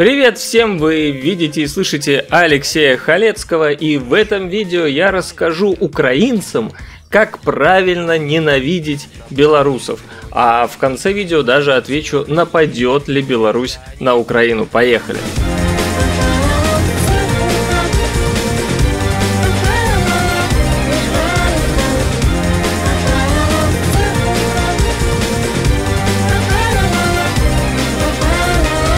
Привет всем! Вы видите и слышите Алексея Халецкого, и в этом видео я расскажу украинцам, как правильно ненавидеть белорусов. А в конце видео даже отвечу, нападет ли Беларусь на Украину. Поехали! Поехали!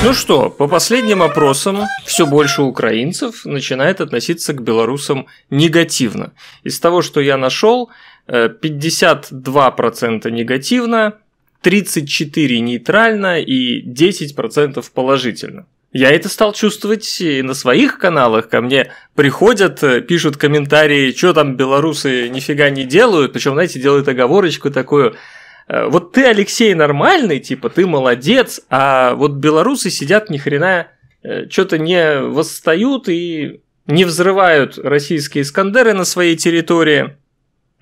Ну что, по последним опросам все больше украинцев начинает относиться к белорусам негативно. Из того, что я нашел, 52% э, негативно, 34% нейтрально и 10% положительно. Я это стал чувствовать и на своих каналах. Ко мне приходят, э, пишут комментарии, что там белорусы нифига не делают. Причем, знаете, делают оговорочку такую, Э, вот ты, Алексей, нормальный, типа, ты молодец, а вот белорусы сидят ни хрена, э, что-то не восстают и не взрывают российские Искандеры на своей территории.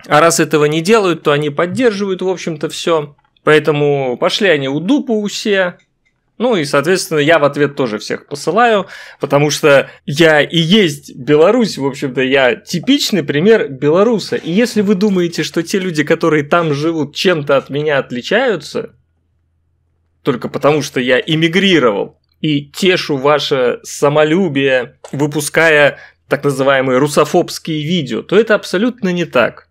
А раз этого не делают, то они поддерживают, в общем-то, все. Поэтому пошли они у дупу все, ну и, соответственно, я в ответ тоже всех посылаю, потому что я и есть Беларусь, в общем-то, я типичный пример белоруса. И если вы думаете, что те люди, которые там живут, чем-то от меня отличаются, только потому что я эмигрировал, и тешу ваше самолюбие, выпуская так называемые русофобские видео, то это абсолютно не так.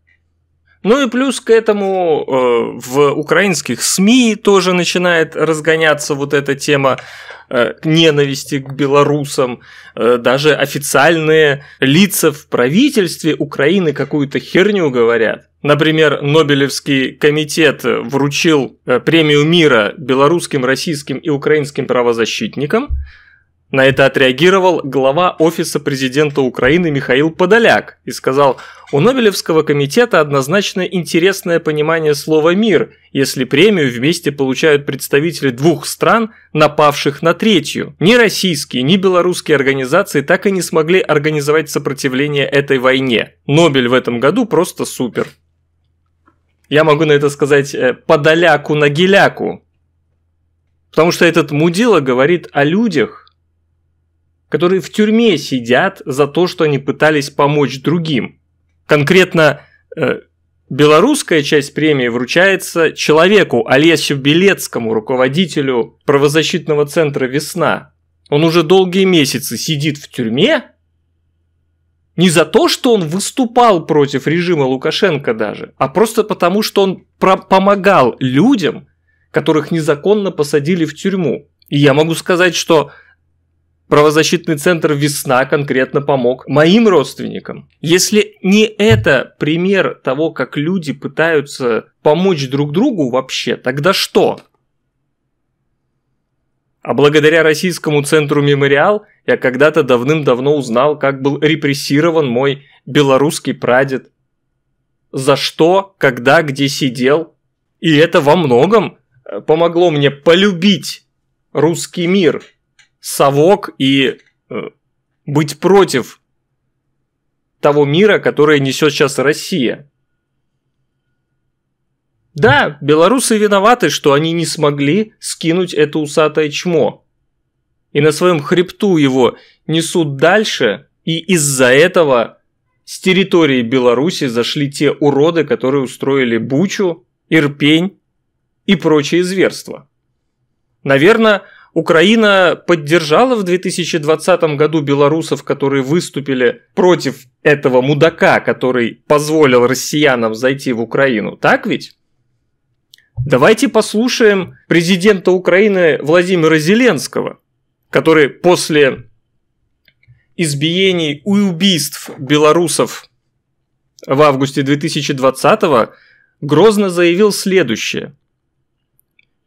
Ну и плюс к этому э, в украинских СМИ тоже начинает разгоняться вот эта тема э, ненависти к белорусам. Э, даже официальные лица в правительстве Украины какую-то херню говорят. Например, Нобелевский комитет вручил э, премию мира белорусским, российским и украинским правозащитникам. На это отреагировал глава Офиса президента Украины Михаил Подоляк и сказал, у Нобелевского комитета однозначно интересное понимание слова «мир», если премию вместе получают представители двух стран, напавших на третью. Ни российские, ни белорусские организации так и не смогли организовать сопротивление этой войне. Нобель в этом году просто супер. Я могу на это сказать э, «подоляку на геляку», потому что этот мудила говорит о людях, которые в тюрьме сидят за то, что они пытались помочь другим – конкретно э, белорусская часть премии вручается человеку, Олесю Белецкому, руководителю правозащитного центра «Весна». Он уже долгие месяцы сидит в тюрьме, не за то, что он выступал против режима Лукашенко даже, а просто потому, что он помогал людям, которых незаконно посадили в тюрьму. И я могу сказать, что правозащитный центр «Весна» конкретно помог моим родственникам. Если не это пример того, как люди пытаются помочь друг другу вообще, тогда что? А благодаря российскому центру «Мемориал» я когда-то давным-давно узнал, как был репрессирован мой белорусский прадед. За что, когда, где сидел. И это во многом э, помогло мне полюбить русский мир – совок и э, быть против того мира, который несет сейчас Россия. Да, белорусы виноваты, что они не смогли скинуть это усатое чмо. И на своем хребту его несут дальше, и из-за этого с территории Беларуси зашли те уроды, которые устроили Бучу, Ирпень и прочие зверства. Наверное, Украина поддержала в 2020 году белорусов, которые выступили против этого мудака, который позволил россиянам зайти в Украину. Так ведь? Давайте послушаем президента Украины Владимира Зеленского, который после избиений и убийств белорусов в августе 2020 грозно заявил следующее.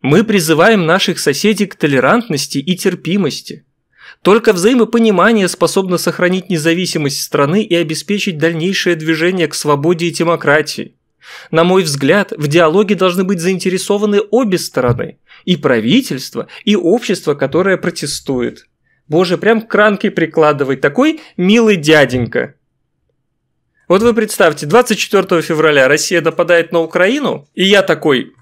Мы призываем наших соседей к толерантности и терпимости. Только взаимопонимание способно сохранить независимость страны и обеспечить дальнейшее движение к свободе и демократии. На мой взгляд, в диалоге должны быть заинтересованы обе стороны – и правительство, и общество, которое протестует. Боже, прям кранки прикладывать такой милый дяденька. Вот вы представьте, 24 февраля Россия нападает на Украину, и я такой,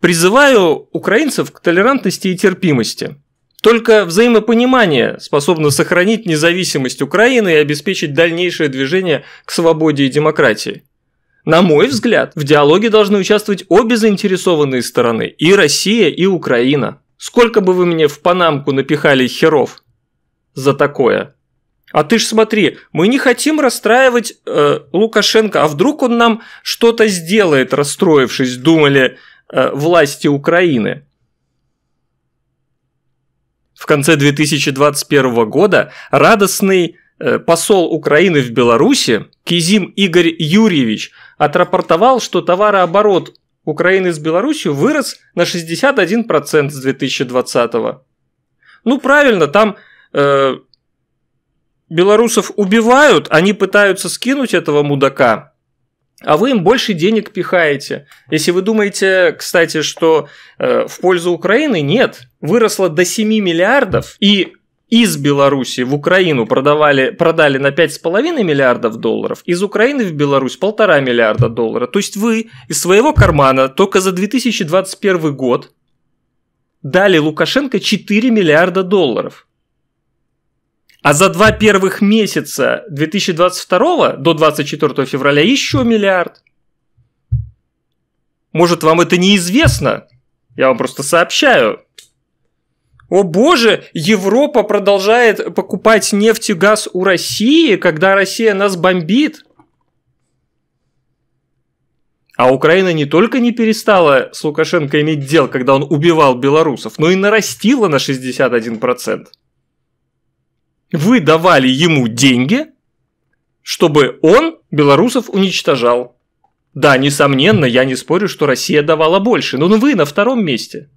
Призываю украинцев к толерантности и терпимости. Только взаимопонимание способно сохранить независимость Украины и обеспечить дальнейшее движение к свободе и демократии. На мой взгляд, в диалоге должны участвовать обе заинтересованные стороны – и Россия, и Украина. Сколько бы вы мне в Панамку напихали херов за такое? А ты ж смотри, мы не хотим расстраивать э, Лукашенко, а вдруг он нам что-то сделает, расстроившись, думали Э, власти Украины. В конце 2021 года радостный э, посол Украины в Беларуси Кизим Игорь Юрьевич отрапортовал, что товарооборот Украины с Беларусью вырос на 61% с 2020. Ну правильно, там э, белорусов убивают, они пытаются скинуть этого мудака, а вы им больше денег пихаете. Если вы думаете, кстати, что э, в пользу Украины, нет. Выросло до 7 миллиардов, и из Беларуси в Украину продавали, продали на 5,5 миллиардов долларов, из Украины в Беларусь полтора миллиарда долларов. То есть вы из своего кармана только за 2021 год дали Лукашенко 4 миллиарда долларов. А за два первых месяца 2022 до 24 февраля еще миллиард. Может, вам это неизвестно? Я вам просто сообщаю. О боже, Европа продолжает покупать нефть и газ у России, когда Россия нас бомбит. А Украина не только не перестала с Лукашенко иметь дел, когда он убивал белорусов, но и нарастила на 61%. Вы давали ему деньги, чтобы он белорусов уничтожал. Да, несомненно, я не спорю, что Россия давала больше, но вы на втором месте.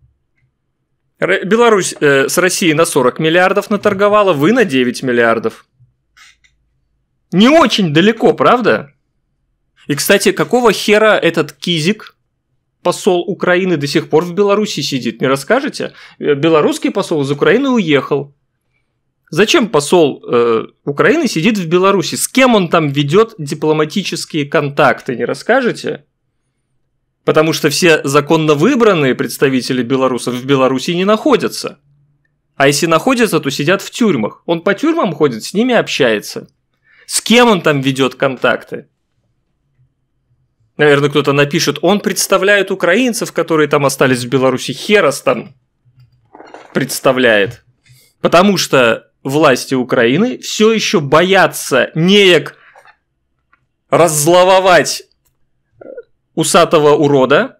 Беларусь э, с Россией на 40 миллиардов наторговала, вы на 9 миллиардов. Не очень далеко, правда? И, кстати, какого хера этот Кизик, посол Украины, до сих пор в Беларуси сидит, не расскажете? Э, белорусский посол из Украины уехал. Зачем посол э, Украины сидит в Беларуси? С кем он там ведет дипломатические контакты, не расскажете? Потому что все законно выбранные представители белорусов в Беларуси не находятся. А если находятся, то сидят в тюрьмах. Он по тюрьмам ходит, с ними общается. С кем он там ведет контакты? Наверное, кто-то напишет, он представляет украинцев, которые там остались в Беларуси. Херос там представляет. Потому что власти Украины все еще боятся неек раззлововать усатого урода,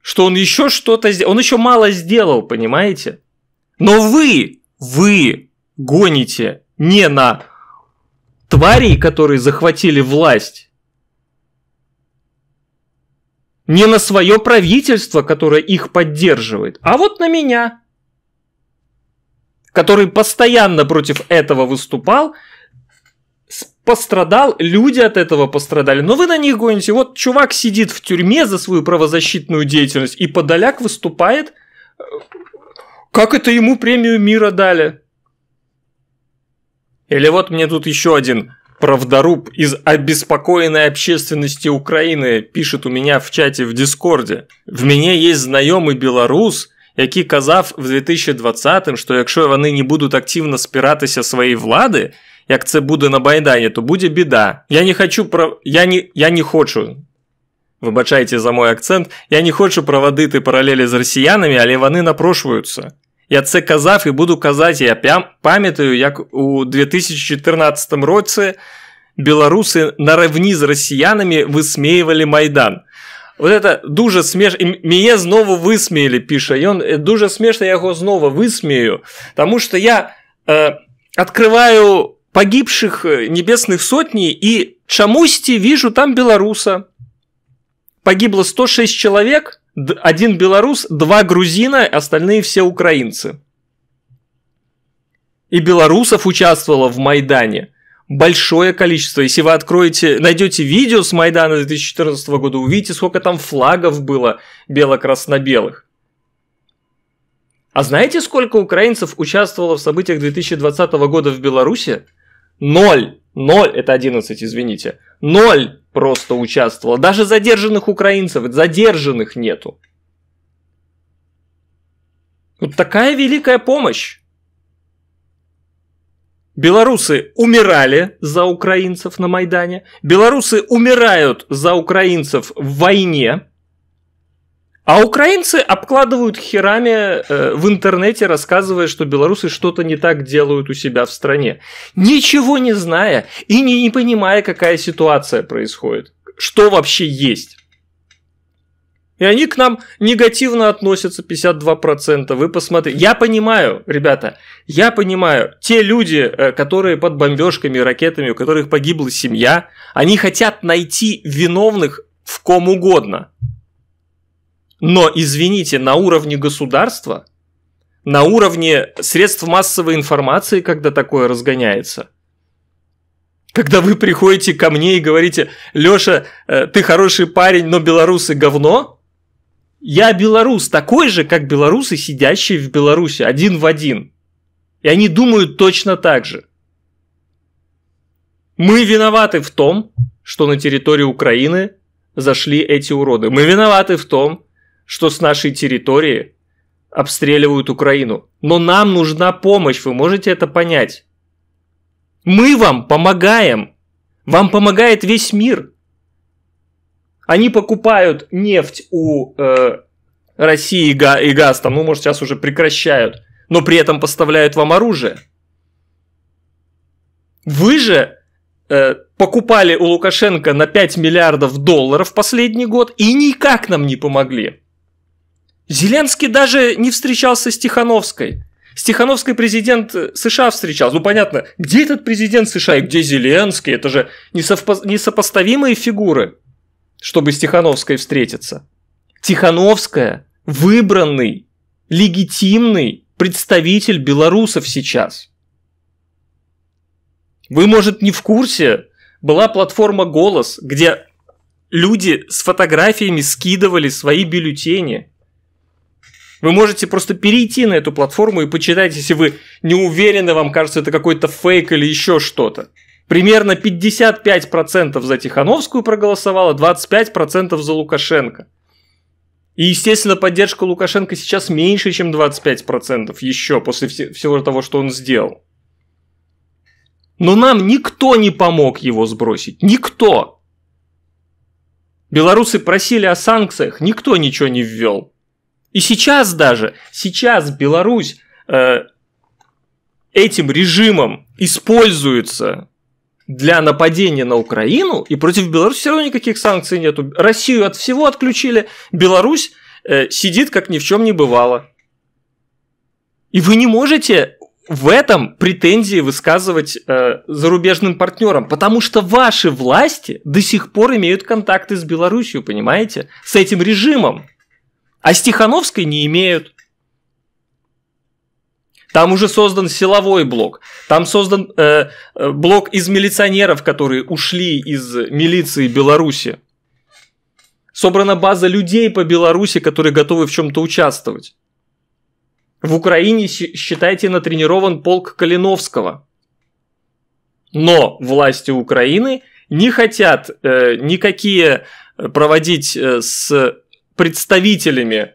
что он еще что-то сделал. Он еще мало сделал, понимаете? Но вы, вы гоните не на тварей, которые захватили власть, не на свое правительство, которое их поддерживает, а вот на меня – который постоянно против этого выступал, пострадал, люди от этого пострадали. Но вы на них гоните. Вот чувак сидит в тюрьме за свою правозащитную деятельность, и Подоляк выступает. Э, как это ему премию мира дали? Или вот мне тут еще один правдоруб из обеспокоенной общественности Украины пишет у меня в чате в Дискорде. В меня есть знакомый белорус – які казав в 2020-м, що якщо вони не будуть активно спиратися своєї влады, як це буде на Байдані, то буде біда. Я не хочу про. Я не... Я не хочу. Вибачайте за мой акцент, я не хочу проводити паралелі з росіянами, але вони напрошуються. Я це казав і буду казати, я пам'ятаю, як у 2014 році білоруси на рівні з росіянами висміювали Майдан. Вот это дуже смеш, меня снова высмеяли, пишет. І он, э, дуже смешно, я его снова высмею, потому что я е, э, відкриваю погибших э, небесных сотни и чамусти вижу там белоруса. Погибло 106 человек, один белорус, два грузина, остальные все украинцы. И белорусов участвовало в Майдане большое количество. Если вы откроете, найдете видео с Майдана 2014 года, увидите, сколько там флагов было бело-красно-белых. А знаете, сколько украинцев участвовало в событиях 2020 года в Беларуси? Ноль. Ноль, это 11, извините. Ноль просто участвовало. Даже задержанных украинцев, задержанных нету. Вот такая великая помощь. Белорусы умирали за украинцев на Майдане. Белорусы умирают за украинцев в войне. А украинцы обкладывают херами э, в интернете, рассказывая, что белорусы что-то не так делают у себя в стране, ничего не зная и не, не понимая, какая ситуация происходит, что вообще есть. И они к нам негативно относятся 52%. Вы посмотрите. Я понимаю, ребята, я понимаю, те люди, э, которые под бомбежками ракетами, у которых погибла семья, они хотят найти виновных в ком угодно. Но, извините, на уровне государства, на уровне средств массовой информации, когда такое разгоняется – когда вы приходите ко мне и говорите, Леша, э, ты хороший парень, но белорусы говно, я белорус, такой же, как белорусы, сидящие в Беларуси, один в один. И они думают точно так же. Мы виноваты в том, что на территории Украины зашли эти уроды. Мы виноваты в том, что с нашей территории обстреливают Украину. Но нам нужна помощь, вы можете это понять. Мы вам помогаем. Вам помогает весь мир. Они покупают нефть у э, России и, га- и газ, там, ну, может, сейчас уже прекращают, но при этом поставляют вам оружие. Вы же э, покупали у Лукашенко на 5 миллиардов долларов последний год и никак нам не помогли. Зеленский даже не встречался с Тихановской. С Тихановской президент э, США встречался. Ну понятно, где этот президент США и где Зеленский? Это же несовпо- несопоставимые фигуры чтобы с Тихановской встретиться. Тихановская – выбранный, легитимный представитель белорусов сейчас. Вы, может, не в курсе, была платформа «Голос», где люди с фотографиями скидывали свои бюллетени. Вы можете просто перейти на эту платформу и почитать, если вы не уверены, вам кажется, это какой-то фейк или еще что-то примерно 55% за Тихановскую проголосовало, 25% за Лукашенко. И, естественно, поддержка Лукашенко сейчас меньше, чем 25% еще после вс- всего того, что он сделал. Но нам никто не помог его сбросить. Никто. Белорусы просили о санкциях, никто ничего не ввел. И сейчас даже, сейчас Беларусь э, этим режимом используется для нападения на Украину, и против Беларуси все равно никаких санкций нету. Россию от всего отключили, Беларусь э, сидит как ни в чем не бывало. И вы не можете в этом претензии высказывать э, зарубежным партнерам, потому что ваши власти до сих пор имеют контакты с Беларусью, понимаете, с этим режимом, а с Тихановской не имеют. Там уже создан силовой блок, там создан э, э, блок из милиционеров, которые ушли из милиции Беларуси. Собрана база людей по Беларуси, которые готовы в чем-то участвовать. В Украине, считайте, натренирован полк Калиновского. Но власти Украины не хотят э, никакие э, проводить э, с представителями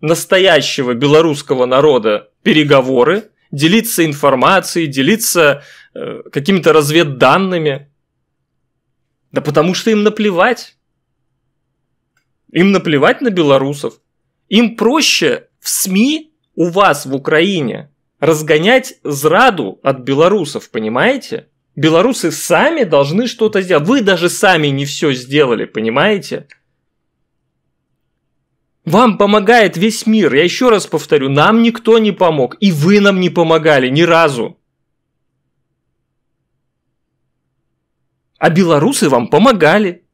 настоящего белорусского народа переговоры, делиться информацией, делиться э, какими-то разведданными. Да потому что им наплевать. Им наплевать на белорусов. Им проще в СМИ у вас в Украине разгонять зраду от белорусов, понимаете? Белорусы сами должны что-то сделать. Вы даже сами не все сделали, понимаете? Вам помогает весь мир. Я еще раз повторю, нам никто не помог. И вы нам не помогали ни разу. А белорусы вам помогали.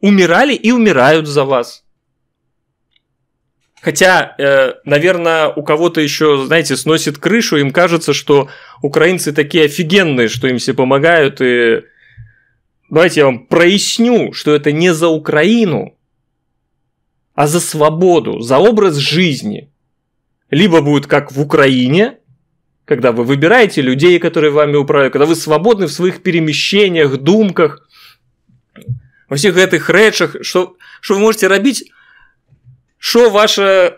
Умирали и умирают за вас. Хотя, э, наверное, у кого-то еще, знаете, сносит крышу, им кажется, что украинцы такие офигенные, что им все помогают. И давайте я вам проясню, что это не за Украину, а за свободу, за образ жизни. Либо будет как в Украине, когда вы выбираете людей, которые вами управляют, когда вы свободны в своих перемещениях, думках, во всех этих речах, что, что вы можете робить, что ваша,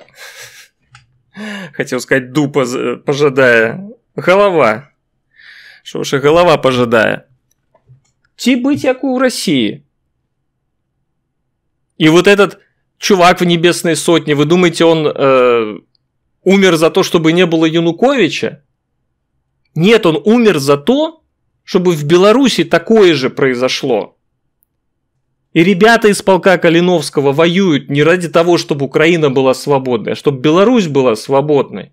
хотел сказать, дупа пожадая, голова, что ваша голова пожадая. ти типа, быть, как у России. И вот этот чувак в небесной сотне, вы думаете, он э, умер за то, чтобы не было Януковича? Нет, он умер за то, чтобы в Беларуси такое же произошло. И ребята из полка Калиновского воюют не ради того, чтобы Украина была свободной, а чтобы Беларусь была свободной.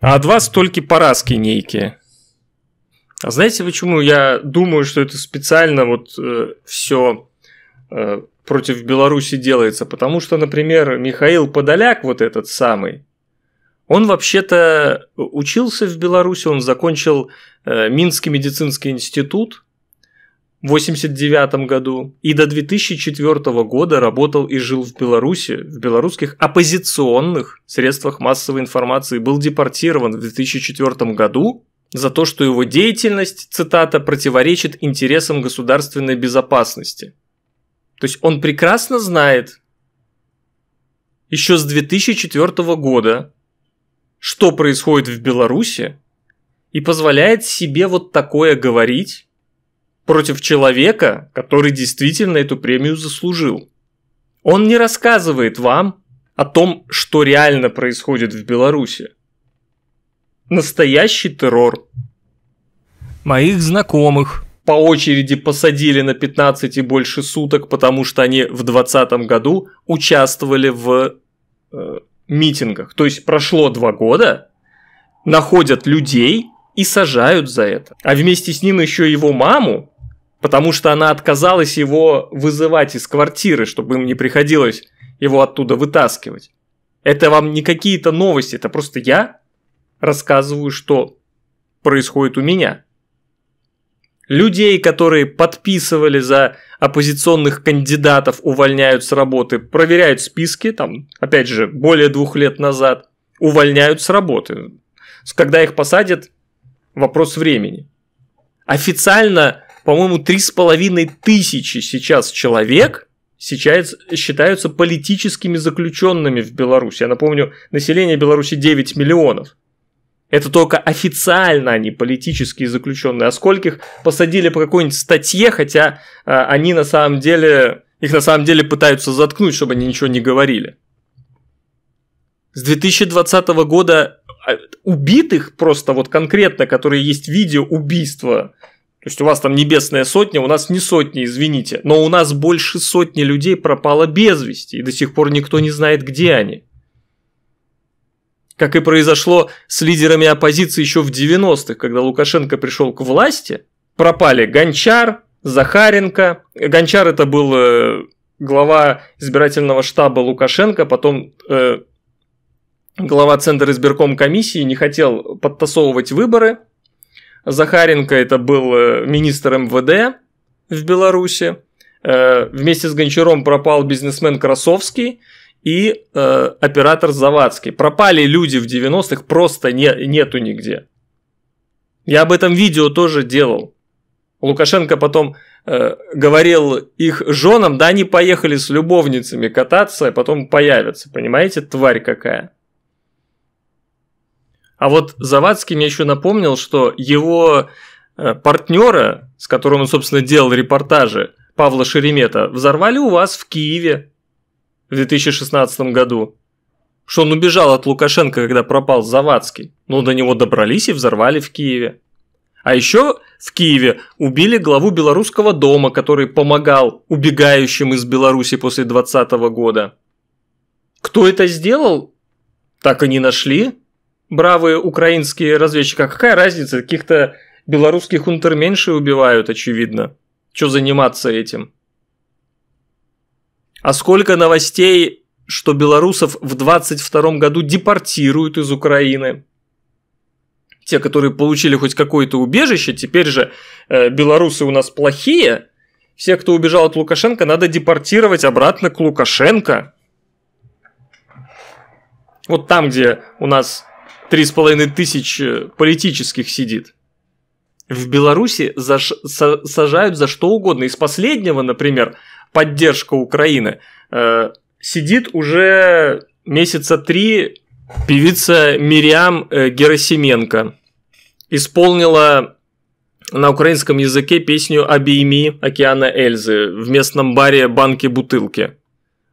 А от вас только поразки некие. А знаете, почему я думаю, что это специально вот э, все э, против Беларуси делается, потому что, например, Михаил Подоляк, вот этот самый, он вообще-то учился в Беларуси, он закончил э, Минский медицинский институт в 1989 году и до 2004 года работал и жил в Беларуси, в белорусских оппозиционных средствах массовой информации, был депортирован в 2004 году за то, что его деятельность, цитата, противоречит интересам государственной безопасности. То есть он прекрасно знает еще с 2004 года, что происходит в Беларуси, и позволяет себе вот такое говорить против человека, который действительно эту премию заслужил. Он не рассказывает вам о том, что реально происходит в Беларуси. Настоящий террор. Моих знакомых, по очереди посадили на 15 и больше суток, потому что они в 2020 году участвовали в э, митингах. То есть прошло два года, находят людей и сажают за это. А вместе с ним еще его маму, потому что она отказалась его вызывать из квартиры, чтобы им не приходилось его оттуда вытаскивать. Это вам не какие-то новости, это просто я рассказываю, что происходит у меня людей, которые подписывали за оппозиционных кандидатов, увольняют с работы, проверяют списки, там, опять же, более двух лет назад, увольняют с работы. Когда их посадят, вопрос времени. Официально, по-моему, три с половиной тысячи сейчас человек сейчас считаются политическими заключенными в Беларуси. Я напомню, население Беларуси 9 миллионов. Это только официально они а политические заключенные. А скольких посадили по какой-нибудь статье, хотя э, они на самом деле, их на самом деле пытаются заткнуть, чтобы они ничего не говорили. С 2020 года а, убитых просто вот конкретно, которые есть видео убийства. То есть у вас там небесная сотня, у нас не сотни, извините. Но у нас больше сотни людей пропало без вести, и до сих пор никто не знает, где они как и произошло с лидерами оппозиции еще в 90-х, когда Лукашенко пришел к власти, пропали Гончар, Захаренко. Гончар это был э, глава избирательного штаба Лукашенко, потом э, глава Центра избирком комиссии не хотел подтасовывать выборы. Захаренко это был э, министр МВД в Беларуси. Э, вместе с Гончаром пропал бизнесмен Красовский – и э, оператор Завадский. Пропали люди в 90-х, просто не, нету нигде. Я об этом видео тоже делал. Лукашенко потом э, говорил их женам, да они поехали с любовницами кататься, а потом появятся. Понимаете, тварь какая. А вот Завадский мне еще напомнил, что его э, партнера, с которым он, собственно, делал репортажи, Павла Шеремета, взорвали у вас в Киеве в 2016 году. Что он убежал от Лукашенко, когда пропал Завадский, но до него добрались и взорвали в Киеве. А еще в Киеве убили главу Белорусского дома, который помогал убегающим из Беларуси после 2020 года. Кто это сделал? Так и не нашли. Бравые украинские разведчики. А какая разница? Каких-то белорусских унтерменши убивают, очевидно. Что заниматься этим? А сколько новостей, что белорусов в 22 году депортируют из Украины? Те, которые получили хоть какое-то убежище, теперь же э, белорусы у нас плохие. Все, кто убежал от Лукашенко, надо депортировать обратно к Лукашенко. Вот там, где у нас 3,5 тысяч политических сидит. В Беларуси за, сажают за что угодно. Из последнего, например, поддержка Украины. Э, сидит уже месяца три певица Мириам э, Герасименко. Исполнила на украинском языке песню «Обейми» Океана Эльзы в местном баре «Банки-бутылки».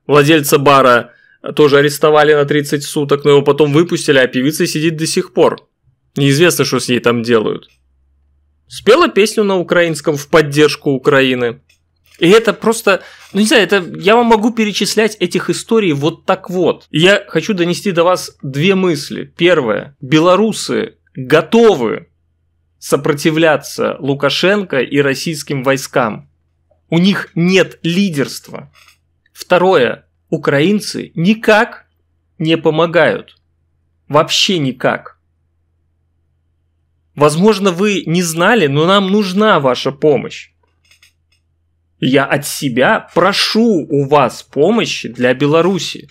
Владельца бара тоже арестовали на 30 суток, но его потом выпустили, а певица сидит до сих пор. Неизвестно, что с ней там делают. Спела песню на украинском в поддержку Украины. И это просто, ну не знаю, это я вам могу перечислять этих историй вот так вот. Я хочу донести до вас две мысли. Первое. Белорусы готовы сопротивляться Лукашенко и российским войскам. У них нет лидерства. Второе. Украинцы никак не помогают. Вообще никак. Возможно, вы не знали, но нам нужна ваша помощь. Я от себя прошу у вас помощи для Беларуси.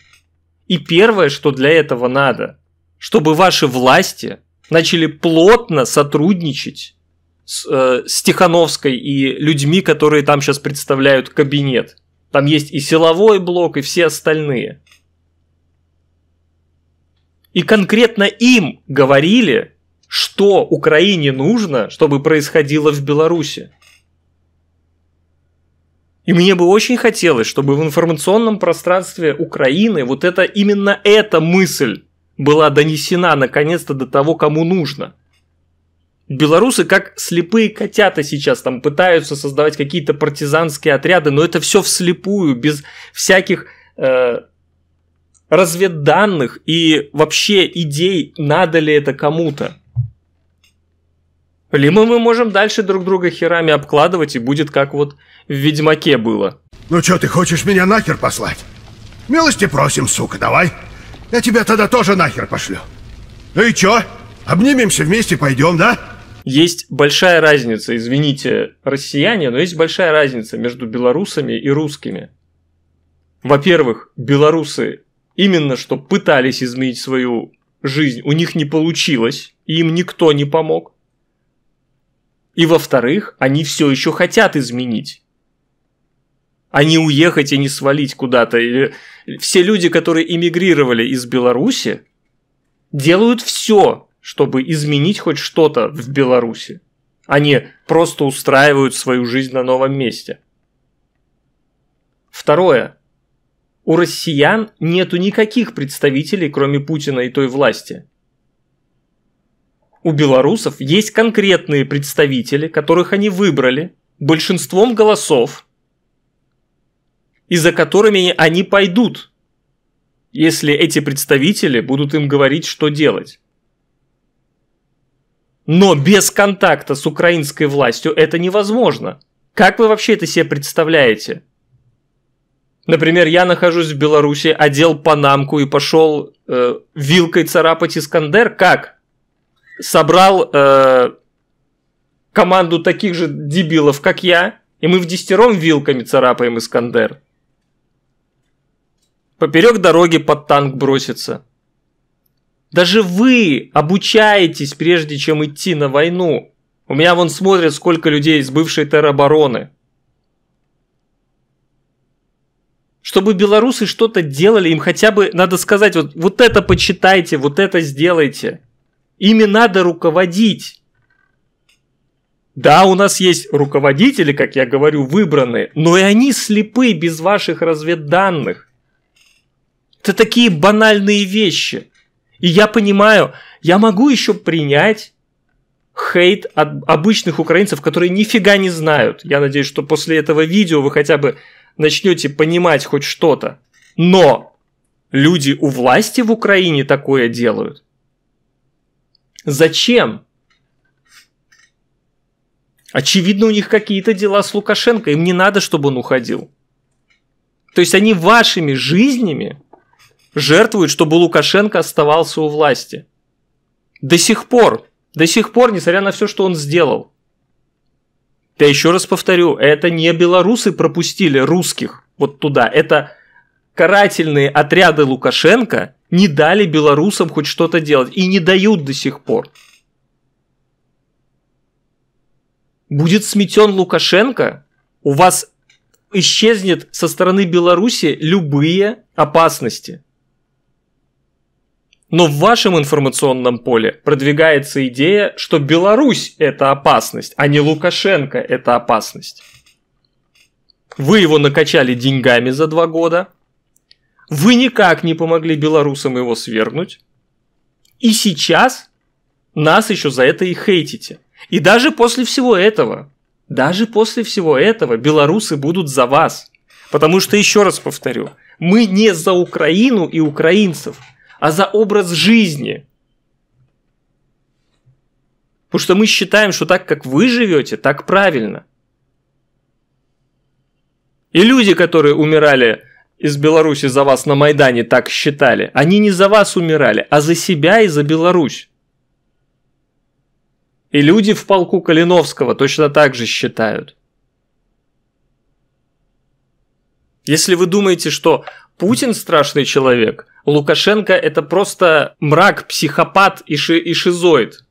И первое, что для этого надо, чтобы ваши власти начали плотно сотрудничать с, э, с Тихановской и людьми, которые там сейчас представляют кабинет. Там есть и силовой блок, и все остальные. И конкретно им говорили, что Украине нужно, чтобы происходило в Беларуси. И мне бы очень хотелось, чтобы в информационном пространстве Украины вот это именно эта мысль была донесена наконец-то до того, кому нужно. Белорусы как слепые котята сейчас там пытаются создавать какие-то партизанские отряды, но это все вслепую, без всяких э, разведданных и вообще идей, надо ли это кому-то. Либо мы можем дальше друг друга херами обкладывать, и будет как вот в Ведьмаке было. Ну что, ты хочешь меня нахер послать? Милости просим, сука, давай. Я тебя тогда тоже нахер пошлю. Ну и чё? Обнимемся вместе, пойдем, да? Есть большая разница, извините, россияне, но есть большая разница между белорусами и русскими. Во-первых, белорусы именно что пытались изменить свою жизнь, у них не получилось, и им никто не помог. И во-вторых, они все еще хотят изменить а не уехать и не свалить куда-то. Все люди, которые эмигрировали из Беларуси, делают все, чтобы изменить хоть что-то в Беларуси. Они просто устраивают свою жизнь на новом месте. Второе. У россиян нету никаких представителей, кроме Путина и той власти. У белорусов есть конкретные представители, которых они выбрали большинством голосов – и за которыми они пойдут, если эти представители будут им говорить, что делать. Но без контакта с украинской властью это невозможно. Как вы вообще это себе представляете? Например, я нахожусь в Беларуси, одел панамку и пошел э, вилкой царапать Искандер. Как? Собрал э, команду таких же дебилов, как я, и мы в десятером вилками царапаем Искандер поперек дороги под танк бросится. Даже вы обучаетесь, прежде чем идти на войну. У меня вон смотрят, сколько людей из бывшей теробороны. Чтобы белорусы что-то делали, им хотя бы надо сказать, вот, вот это почитайте, вот это сделайте. Ими надо руководить. Да, у нас есть руководители, как я говорю, выбранные, но и они слепы без ваших разведданных. Это такие банальные вещи. И я понимаю, я могу еще принять хейт от обычных украинцев, которые нифига не знают. Я надеюсь, что после этого видео вы хотя бы начнете понимать хоть что-то. Но люди у власти в Украине такое делают. Зачем? Очевидно, у них какие-то дела с Лукашенко, им не надо, чтобы он уходил. То есть они вашими жизнями жертвует, чтобы Лукашенко оставался у власти. До сих пор, до сих пор, несмотря на все, что он сделал. Я еще раз повторю, это не белорусы пропустили русских вот туда, это карательные отряды Лукашенко не дали белорусам хоть что-то делать и не дают до сих пор. Будет сметен Лукашенко, у вас исчезнет со стороны Беларуси любые опасности – но в вашем информационном поле продвигается идея, что Беларусь – это опасность, а не Лукашенко – это опасность. Вы его накачали деньгами за два года, вы никак не помогли белорусам его свергнуть, и сейчас нас еще за это и хейтите. И даже после всего этого, даже после всего этого белорусы будут за вас. Потому что, еще раз повторю, мы не за Украину и украинцев – а за образ жизни. Потому что мы считаем, что так, как вы живете, так правильно. И люди, которые умирали из Беларуси за вас на Майдане, так считали. Они не за вас умирали, а за себя и за Беларусь. И люди в полку Калиновского точно так же считают. Если вы думаете, что Путин страшный человек, Лукашенко это просто мрак, психопат и, ши и шизоид.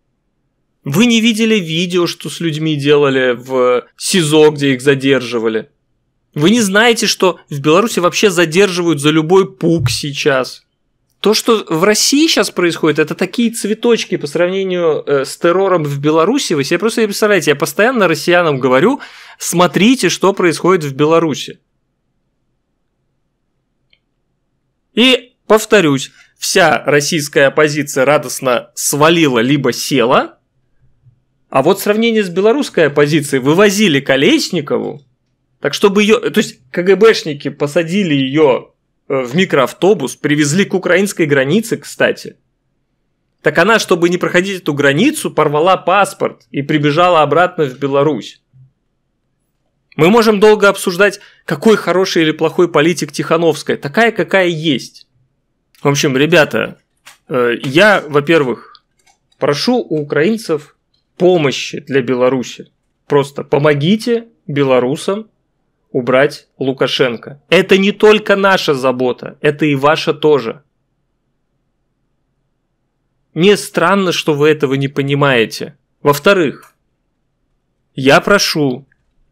Вы не видели видео, что с людьми делали в СИЗО, где их задерживали. Вы не знаете, что в Беларуси вообще задерживают за любой пук сейчас. То, что в России сейчас происходит, это такие цветочки по сравнению э, с террором в Беларуси. Вы себе просто не представляете, я постоянно россиянам говорю, смотрите, что происходит в Беларуси. И повторюсь, вся российская оппозиция радостно свалила либо села, а вот сравнение с белорусской оппозицией вывозили Колесникову, так чтобы ее, то есть КГБшники посадили ее э, в микроавтобус, привезли к украинской границе, кстати. Так она, чтобы не проходить эту границу, порвала паспорт и прибежала обратно в Беларусь. Мы можем долго обсуждать, какой хороший или плохой политик Тихановская, такая, какая есть. В общем, ребята, э, я, во-первых, прошу у украинцев помощи для Беларуси. Просто помогите белорусам убрать Лукашенко. Это не только наша забота, это и ваша тоже. Мне странно, что вы этого не понимаете. Во-вторых, я прошу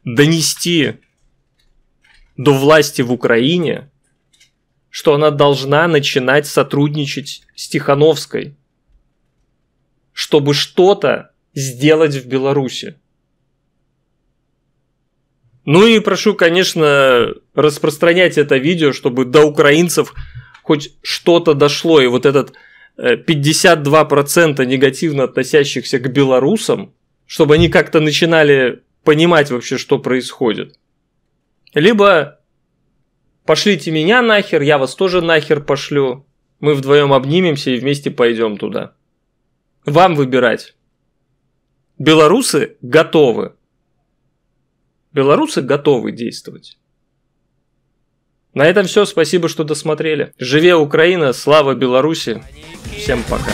донести до власти в Украине, что она должна начинать сотрудничать с Тихановской, чтобы что-то сделать в Беларуси. Ну и прошу, конечно, распространять это видео, чтобы до украинцев хоть что-то дошло. И вот этот 52% э, негативно относящихся к белорусам, чтобы они как-то начинали понимать вообще, что происходит. Либо пошлите меня нахер, я вас тоже нахер пошлю, мы вдвоем обнимемся и вместе пойдем туда. Вам выбирать. Белорусы готовы. Белорусы готовы действовать. На этом все. Спасибо, что досмотрели. Живе Украина, слава Беларуси. Всем пока.